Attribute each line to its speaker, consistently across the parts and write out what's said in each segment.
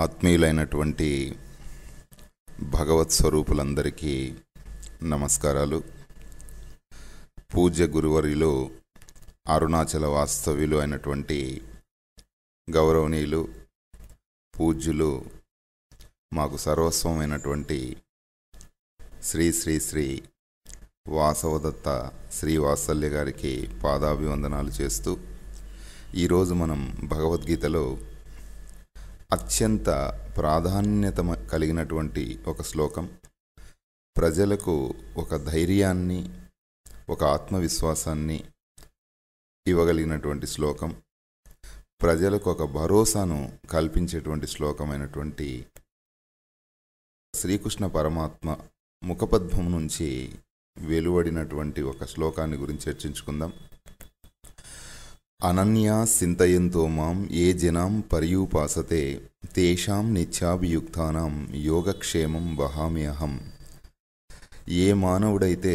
Speaker 1: ఆత్మీయులైనటువంటి భగవత్ స్వరూపులందరికీ నమస్కారాలు పూజ్య గురువరిలో అరుణాచల వాస్తవ్యులు అయినటువంటి గౌరవనీయులు పూజ్యులు మాకు సర్వస్వమైనటువంటి శ్రీ శ్రీ శ్రీ వాసవదత్త శ్రీవాత్సల్య గారికి పాదాభివందనాలు చేస్తూ ఈరోజు మనం భగవద్గీతలో అత్యంత ప్రాధాన్యత కలిగినటువంటి ఒక శ్లోకం ప్రజలకు ఒక ధైర్యాన్ని ఒక ఆత్మవిశ్వాసాన్ని ఇవ్వగలిగినటువంటి శ్లోకం ప్రజలకు ఒక భరోసాను కల్పించేటువంటి శ్లోకమైనటువంటి శ్రీకృష్ణ పరమాత్మ ముఖపద్మం నుంచి వెలువడినటువంటి ఒక శ్లోకాన్ని గురించి చర్చించుకుందాం అనన్యా చింతయంతో మాం ఏ జనాం పర్యూపాసతే తేషాం నిత్యాభియుక్తానాం యోగక్షేమం వహామ్యహం ఏ మానవుడైతే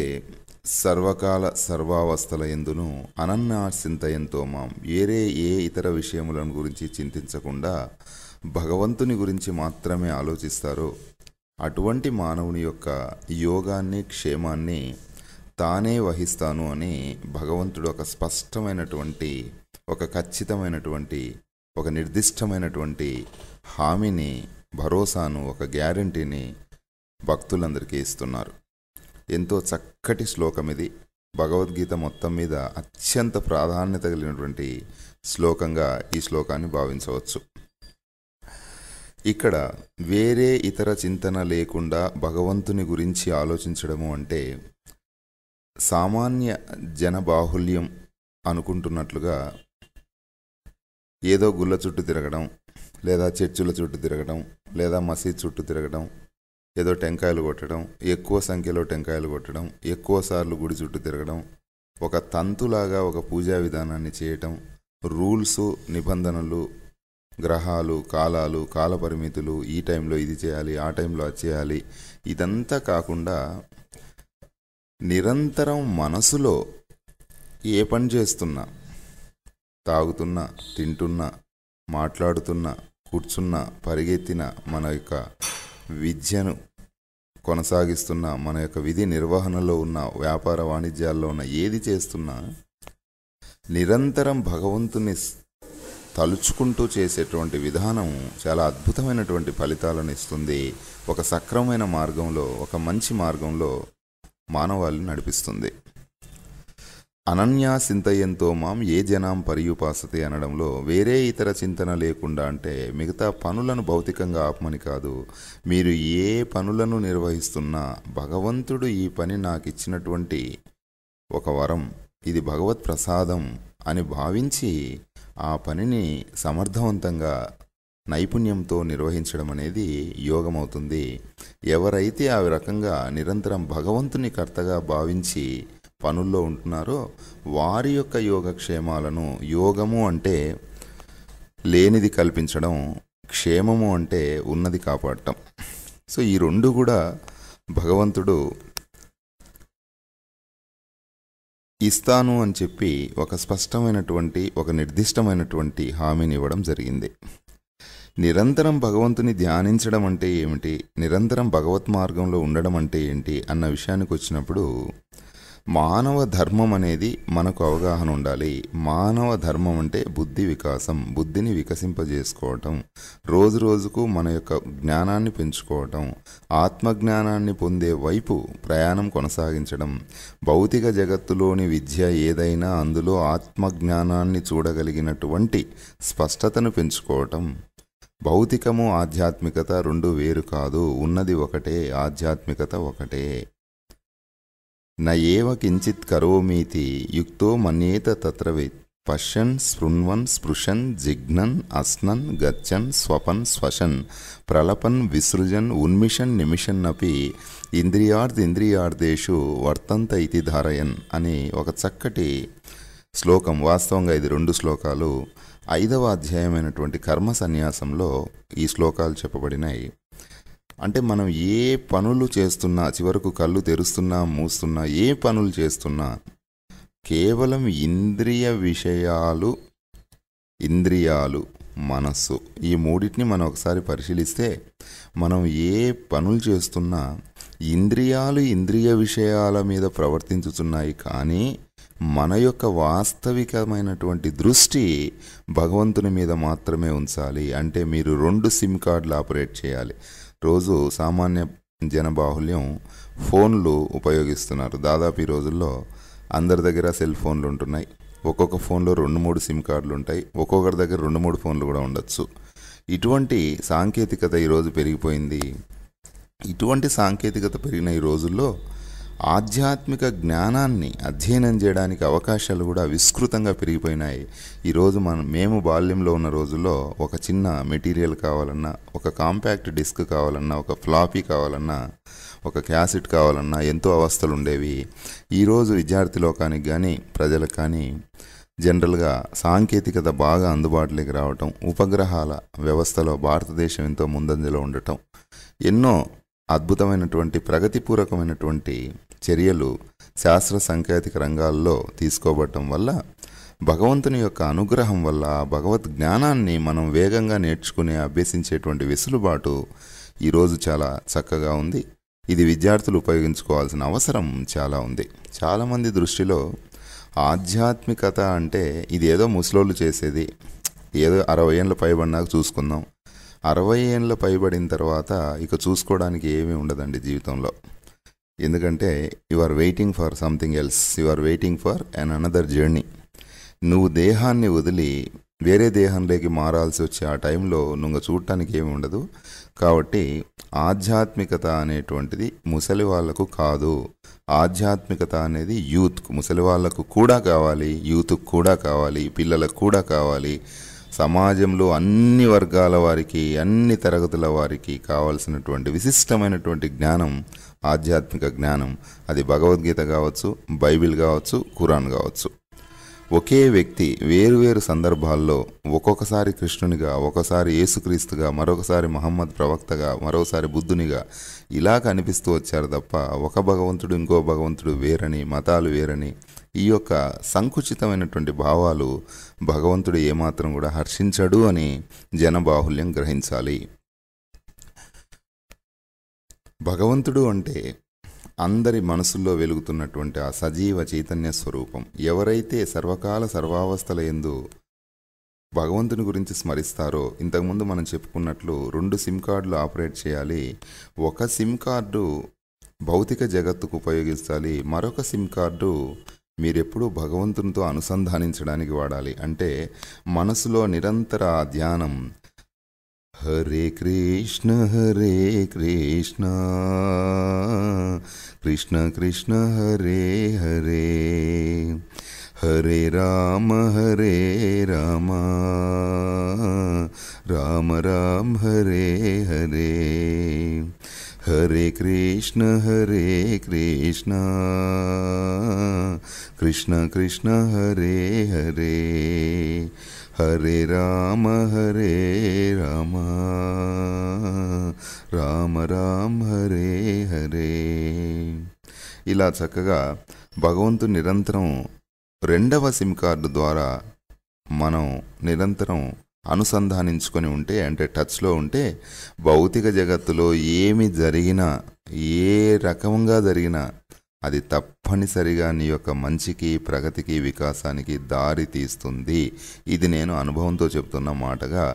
Speaker 1: సర్వకాల సర్వావస్థల ఎందును అనన్యా చింతయంతో మాం వేరే ఏ ఇతర విషయములను గురించి చింతించకుండా భగవంతుని గురించి మాత్రమే ఆలోచిస్తారో అటువంటి మానవుని యొక్క యోగాన్ని క్షేమాన్ని తానే వహిస్తాను అని భగవంతుడు ఒక స్పష్టమైనటువంటి ఒక ఖచ్చితమైనటువంటి ఒక నిర్దిష్టమైనటువంటి హామీని భరోసాను ఒక గ్యారంటీని భక్తులందరికీ ఇస్తున్నారు ఎంతో చక్కటి శ్లోకం ఇది భగవద్గీత మొత్తం మీద అత్యంత ప్రాధాన్యత కలిగినటువంటి శ్లోకంగా ఈ శ్లోకాన్ని భావించవచ్చు ఇక్కడ వేరే ఇతర చింతన లేకుండా భగవంతుని గురించి ఆలోచించడము అంటే సామాన్య జనబాహుల్యం అనుకుంటున్నట్లుగా ఏదో గుళ్ళ చుట్టూ తిరగడం లేదా చర్చుల చుట్టూ తిరగడం లేదా మసీద్ చుట్టూ తిరగడం ఏదో టెంకాయలు కొట్టడం ఎక్కువ సంఖ్యలో టెంకాయలు కొట్టడం ఎక్కువ సార్లు గుడి చుట్టూ తిరగడం ఒక తంతులాగా ఒక పూజా విధానాన్ని చేయటం రూల్స్ నిబంధనలు గ్రహాలు కాలాలు కాలపరిమితులు ఈ టైంలో ఇది చేయాలి ఆ టైంలో అది చేయాలి ఇదంతా కాకుండా నిరంతరం మనసులో ఏ పని చేస్తున్నా తాగుతున్నా తింటున్నా మాట్లాడుతున్నా కూర్చున్నా పరిగెత్తిన మన యొక్క విద్యను కొనసాగిస్తున్న మన యొక్క విధి నిర్వహణలో ఉన్న వ్యాపార వాణిజ్యాల్లో ఉన్న ఏది చేస్తున్నా నిరంతరం భగవంతుని తలుచుకుంటూ చేసేటువంటి విధానం చాలా అద్భుతమైనటువంటి ఫలితాలను ఇస్తుంది ఒక సక్రమైన మార్గంలో ఒక మంచి మార్గంలో మానవాళిని నడిపిస్తుంది అనన్యా చింతయంతో మాం ఏ జనాం పర్యుపాసతే అనడంలో వేరే ఇతర చింతన లేకుండా అంటే మిగతా పనులను భౌతికంగా ఆపమని కాదు మీరు ఏ పనులను నిర్వహిస్తున్నా భగవంతుడు ఈ పని నాకు ఇచ్చినటువంటి ఒక వరం ఇది భగవత్ ప్రసాదం అని భావించి ఆ పనిని సమర్థవంతంగా నైపుణ్యంతో నిర్వహించడం అనేది యోగమవుతుంది ఎవరైతే ఆ రకంగా నిరంతరం భగవంతుని కర్తగా భావించి పనుల్లో ఉంటున్నారో వారి యొక్క యోగక్షేమాలను యోగము అంటే లేనిది కల్పించడం క్షేమము అంటే ఉన్నది కాపాడటం సో ఈ రెండు కూడా భగవంతుడు ఇస్తాను అని చెప్పి ఒక స్పష్టమైనటువంటి ఒక నిర్దిష్టమైనటువంటి హామీని ఇవ్వడం జరిగింది నిరంతరం భగవంతుని ధ్యానించడం అంటే ఏమిటి నిరంతరం భగవత్ మార్గంలో ఉండడం అంటే ఏంటి అన్న విషయానికి వచ్చినప్పుడు మానవ ధర్మం అనేది మనకు అవగాహన ఉండాలి మానవ ధర్మం అంటే బుద్ధి వికాసం బుద్ధిని వికసింపజేసుకోవటం రోజు రోజుకు మన యొక్క జ్ఞానాన్ని పెంచుకోవటం ఆత్మజ్ఞానాన్ని పొందే వైపు ప్రయాణం కొనసాగించడం భౌతిక జగత్తులోని విద్య ఏదైనా అందులో ఆత్మజ్ఞానాన్ని చూడగలిగినటువంటి స్పష్టతను పెంచుకోవటం భౌతికము ఆధ్యాత్మికత రెండు వేరు కాదు ఉన్నది ఒకటే ఆధ్యాత్మికత ఒకటే నయేవ కించిత్ కరోమీతి యుక్తో మన్యేత తత్రవిత్ పశ్యన్ స్పృణ్వన్ స్పృశన్ జిఘ్నన్ అస్నన్ గచ్చన్ స్వపన్ స్వశన్ ప్రలపన్ విసృజన్ ఉన్మిషన్ నిమిషన్ అపి ఇంద్రియార్థింద్రియార్థేషు వర్తంత ఇది ధారయన్ అని ఒక చక్కటి శ్లోకం వాస్తవంగా ఇది రెండు శ్లోకాలు ఐదవ అధ్యాయమైనటువంటి కర్మ సన్యాసంలో ఈ శ్లోకాలు చెప్పబడినాయి అంటే మనం ఏ పనులు చేస్తున్నా చివరకు కళ్ళు తెరుస్తున్నా మూస్తున్నా ఏ పనులు చేస్తున్నా కేవలం ఇంద్రియ విషయాలు ఇంద్రియాలు మనస్సు ఈ మూడింటిని మనం ఒకసారి పరిశీలిస్తే మనం ఏ పనులు చేస్తున్నా ఇంద్రియాలు ఇంద్రియ విషయాల మీద ప్రవర్తించుతున్నాయి కానీ మన యొక్క వాస్తవికమైనటువంటి దృష్టి భగవంతుని మీద మాత్రమే ఉంచాలి అంటే మీరు రెండు సిమ్ కార్డులు ఆపరేట్ చేయాలి రోజు సామాన్య జనబాహుల్యం ఫోన్లు ఉపయోగిస్తున్నారు దాదాపు ఈ రోజుల్లో అందరి దగ్గర సెల్ ఫోన్లు ఉంటున్నాయి ఒక్కొక్క ఫోన్లో రెండు మూడు సిమ్ కార్డులు ఉంటాయి ఒక్కొక్కరి దగ్గర రెండు మూడు ఫోన్లు కూడా ఉండొచ్చు ఇటువంటి సాంకేతికత ఈరోజు పెరిగిపోయింది ఇటువంటి సాంకేతికత పెరిగిన ఈ రోజుల్లో ఆధ్యాత్మిక జ్ఞానాన్ని అధ్యయనం చేయడానికి అవకాశాలు కూడా విస్తృతంగా పెరిగిపోయినాయి ఈరోజు మనం మేము బాల్యంలో ఉన్న రోజుల్లో ఒక చిన్న మెటీరియల్ కావాలన్నా ఒక కాంపాక్ట్ డిస్క్ కావాలన్నా ఒక ఫ్లాపీ కావాలన్నా ఒక క్యాసెట్ కావాలన్నా ఎంతో అవస్థలు ఉండేవి ఈరోజు విద్యార్థి లోకానికి కానీ ప్రజలకు కానీ జనరల్గా సాంకేతికత బాగా అందుబాటులోకి రావటం ఉపగ్రహాల వ్యవస్థలో భారతదేశం ఎంతో ముందంజలో ఉండటం ఎన్నో అద్భుతమైనటువంటి ప్రగతిపూర్వకమైనటువంటి చర్యలు శాస్త్ర సాంకేతిక రంగాల్లో తీసుకోబడటం వల్ల భగవంతుని యొక్క అనుగ్రహం వల్ల భగవద్ జ్ఞానాన్ని మనం వేగంగా నేర్చుకునే అభ్యసించేటువంటి వెసులుబాటు ఈరోజు చాలా చక్కగా ఉంది ఇది విద్యార్థులు ఉపయోగించుకోవాల్సిన అవసరం చాలా ఉంది చాలామంది దృష్టిలో ఆధ్యాత్మికత అంటే ఇది ఏదో ముసలోళ్ళు చేసేది ఏదో అరవై ఏళ్ళ పైబడినాక చూసుకుందాం అరవై ఏళ్ళ పైబడిన తర్వాత ఇక చూసుకోవడానికి ఏమీ ఉండదండి జీవితంలో ఎందుకంటే you are waiting for something else you are waiting for an another journey నువ్వు దేహాన్ని వదిలి వేరే దేహంలోకి మారాల్సి వచ్చే ఆ టైంలో నువ్వు చూడటానికి ఏమి ఉండదు కాబట్టి ఆధ్యాత్మికత అనేటువంటిది ముసలి వాళ్లకు కాదు ఆధ్యాత్మికత అనేది యూత్కు ముసలి వాళ్లకు కూడా కావాలి యూత్కు కూడా కావాలి పిల్లలకు కూడా కావాలి సమాజంలో అన్ని వర్గాల వారికి అన్ని తరగతుల వారికి కావలసినటువంటి విశిష్టమైనటువంటి జ్ఞానం ఆధ్యాత్మిక జ్ఞానం అది భగవద్గీత కావచ్చు బైబిల్ కావచ్చు ఖురాన్ కావచ్చు ఒకే వ్యక్తి వేరువేరు సందర్భాల్లో ఒక్కొక్కసారి కృష్ణునిగా ఒకసారి యేసుక్రీస్తుగా మరొకసారి మహమ్మద్ ప్రవక్తగా మరోసారి బుద్ధునిగా ఇలా కనిపిస్తూ వచ్చారు తప్ప ఒక భగవంతుడు ఇంకో భగవంతుడు వేరని మతాలు వేరని ఈ యొక్క సంకుచితమైనటువంటి భావాలు భగవంతుడు ఏమాత్రం కూడా హర్షించడు అని జనబాహుల్యం గ్రహించాలి భగవంతుడు అంటే అందరి మనసుల్లో వెలుగుతున్నటువంటి ఆ సజీవ చైతన్య స్వరూపం ఎవరైతే సర్వకాల సర్వావస్థల ఎందు భగవంతుని గురించి స్మరిస్తారో ఇంతకుముందు మనం చెప్పుకున్నట్లు రెండు సిమ్ కార్డులు ఆపరేట్ చేయాలి ఒక సిమ్ కార్డు భౌతిక జగత్తుకు ఉపయోగించాలి మరొక సిమ్ కార్డు మీరెప్పుడూ భగవంతునితో అనుసంధానించడానికి వాడాలి అంటే మనసులో నిరంతర ధ్యానం హరే కృష్ణ హరే కృష్ణ కృష్ణ కృష్ణ హరే హరే హరే రామ హరే రామ రామ రామ హరే హరే హరే కృష్ణ హరే కృష్ణ కృష్ణ కృష్ణ హరే హరే హరే రామ హరే రామ రామ రామ హరే హరే ఇలా చక్కగా భగవంతుడు నిరంతరం రెండవ సిమ్ కార్డు ద్వారా మనం నిరంతరం అనుసంధానించుకొని ఉంటే అంటే టచ్లో ఉంటే భౌతిక జగత్తులో ఏమి జరిగినా ఏ రకంగా జరిగినా అది తప్పనిసరిగా నీ యొక్క మంచికి ప్రగతికి వికాసానికి దారి తీస్తుంది ఇది నేను అనుభవంతో చెప్తున్న మాటగా